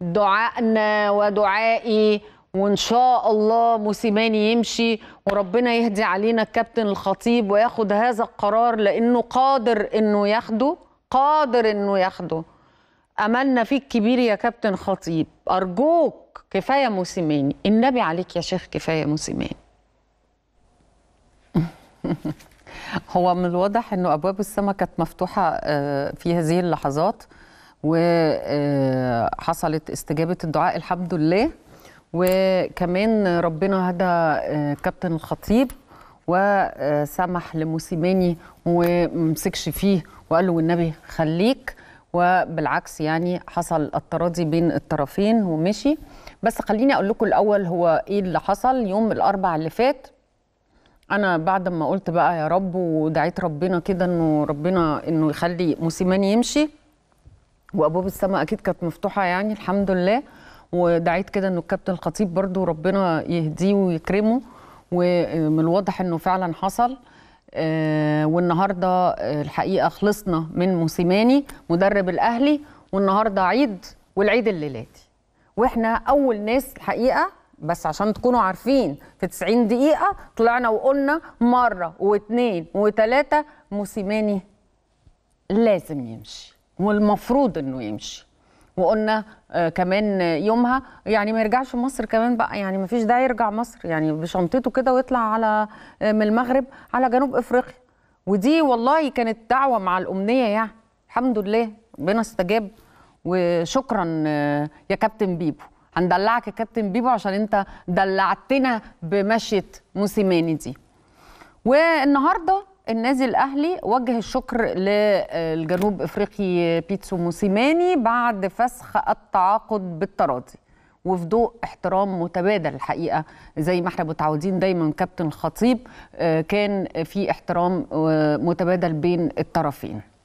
دعائنا ودعائي وان شاء الله موسيماني يمشي وربنا يهدي علينا الكابتن الخطيب وياخد هذا القرار لانه قادر انه ياخده قادر انه ياخده املنا فيك كبير يا كابتن خطيب ارجوك كفايه موسيماني النبي عليك يا شيخ كفايه موسيماني هو من الواضح انه ابواب السماء كانت مفتوحه آه، في هذه اللحظات وحصلت استجابه الدعاء الحمد لله وكمان ربنا هدى آه، كابتن الخطيب وسمح لموسيماني ومسكش فيه وقال له والنبي خليك وبالعكس يعني حصل التراضي بين الطرفين ومشي بس خليني اقول لكم الاول هو ايه اللي حصل يوم الاربع اللي فات انا بعد ما قلت بقى يا رب ودعيت ربنا كده انه ربنا انه يخلي موسيماني يمشي وابواب السماء اكيد كانت مفتوحه يعني الحمد لله ودعيت كده انه الكابتن الخطيب برضو ربنا يهديه ويكرمه ومن الواضح انه فعلا حصل آه، والنهارده الحقيقه خلصنا من موسيماني مدرب الاهلي والنهارده عيد والعيد الليلاتي واحنا اول ناس الحقيقه بس عشان تكونوا عارفين في 90 دقيقه طلعنا وقلنا مره واثنين وثلاثه موسيماني لازم يمشي والمفروض انه يمشي وقلنا آه، كمان يومها يعني ما يرجعش مصر كمان بقى يعني ما فيش داعي يرجع مصر يعني بشنطته كده ويطلع على آه، من المغرب على جنوب افريقيا ودي والله كانت دعوه مع الامنيه يعني الحمد لله ربنا استجاب وشكرا آه، يا كابتن بيبو هندلعك يا كابتن بيبو عشان انت دلعتنا بمشيه موسيماني دي والنهارده النادي الاهلي وجه الشكر للجنوب افريقي بيتسو موسيماني بعد فسخ التعاقد بالتراضي وفي ضوء احترام متبادل الحقيقه زي ما احنا متعودين دايما كابتن الخطيب آه، كان في احترام آه، متبادل بين الطرفين